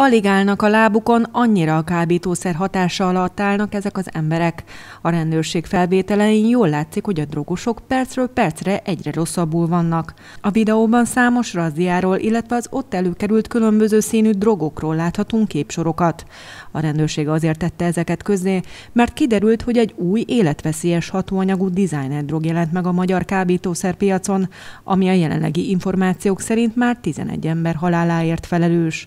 Alig állnak a lábukon, annyira a kábítószer hatása alatt állnak ezek az emberek. A rendőrség felvételein jól látszik, hogy a drogosok percről percre egyre rosszabbul vannak. A videóban számos razziáról, illetve az ott előkerült különböző színű drogokról láthatunk képsorokat. A rendőrség azért tette ezeket közzé, mert kiderült, hogy egy új életveszélyes hatóanyagú designer drog jelent meg a magyar kábítószerpiacon, ami a jelenlegi információk szerint már 11 ember haláláért felelős.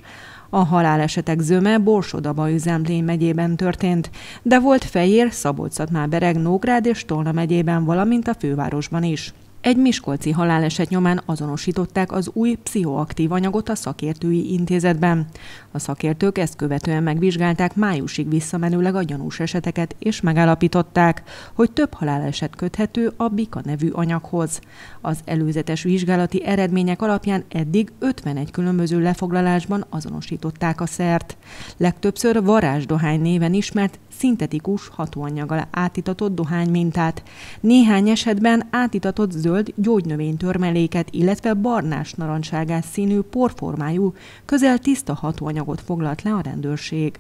A halálesetek zöme Borsodaba-Üzemlény megyében történt, de volt Fejér, szabolcs bereg Nógrád és Tolna megyében, valamint a fővárosban is. Egy miskolci haláleset nyomán azonosították az új pszichoaktív anyagot a szakértői intézetben. A szakértők ezt követően megvizsgálták májusig visszamenőleg a gyanús eseteket, és megállapították, hogy több haláleset köthető a Bika nevű anyaghoz. Az előzetes vizsgálati eredmények alapján eddig 51 különböző lefoglalásban azonosították a szert. Legtöbbször varázsdohány néven ismert szintetikus hatóanyaggal átitatott dohánymintát, néhány esetben átitatott zöld gyógynövénytörmeléket, illetve barnás narancságás színű porformájú, közel tiszta hatóanyagot foglalt le a rendőrség.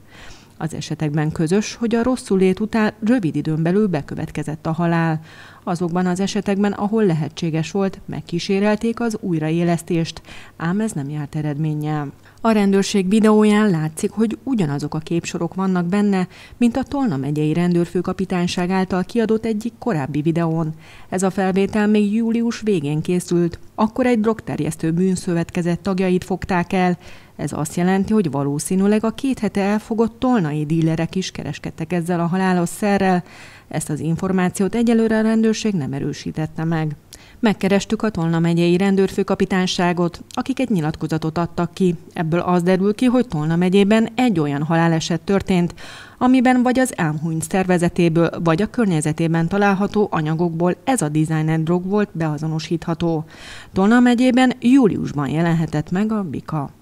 Az esetekben közös, hogy a rosszul lét után rövid időn belül bekövetkezett a halál. Azokban az esetekben, ahol lehetséges volt, megkísérelték az újraélesztést, ám ez nem járt eredménnyel. A rendőrség videóján látszik, hogy ugyanazok a képsorok vannak benne, mint a Tolna megyei rendőrfőkapitányság által kiadott egyik korábbi videón. Ez a felvétel még július végén készült, akkor egy drogterjesztő bűnszövetkezet tagjait fogták el. Ez azt jelenti, hogy valószínűleg a két hete elfogott tolnai dílerek is kereskedtek ezzel a halálos szerrel. Ezt az információt egyelőre a rendőrség nem erősítette meg. Megkerestük a Tolna megyei rendőrfőkapitányságot, akik egy nyilatkozatot adtak ki. Ebből az derül ki, hogy Tolna megyében egy olyan haláleset történt, amiben vagy az ámhúny szervezetéből, vagy a környezetében található anyagokból ez a designer drog volt beazonosítható. Tolna megyében júliusban jelenhetett meg a bika.